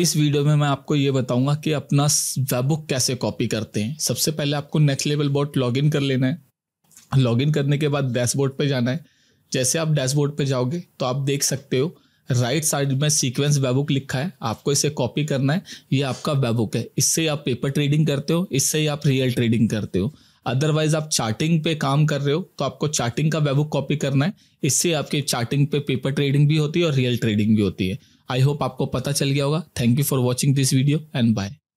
इस वीडियो में मैं आपको ये बताऊंगा कि अपना वेबुक कैसे कॉपी करते हैं सबसे पहले आपको नेक्स्ट लेवल बॉट लॉगिन कर लेना है लॉगिन करने के बाद डैशबोर्ड पे जाना है जैसे आप डैशबोर्ड पे जाओगे तो आप देख सकते हो राइट साइड में सीक्वेंस वेबुक लिखा है आपको इसे कॉपी करना है ये आपका वेबुक है इससे आप पेपर ट्रेडिंग करते हो इससे ही आप रियल ट्रेडिंग करते हो अदरवाइज आप चार्टिंग पे काम कर रहे हो तो आपको चार्टिंग का वेबुक कॉपी करना है इससे आपके चार्टिंग पे पेपर ट्रेडिंग भी होती है और रियल ट्रेडिंग भी होती है आई होप आपको पता चल गया होगा thank you for watching this video and bye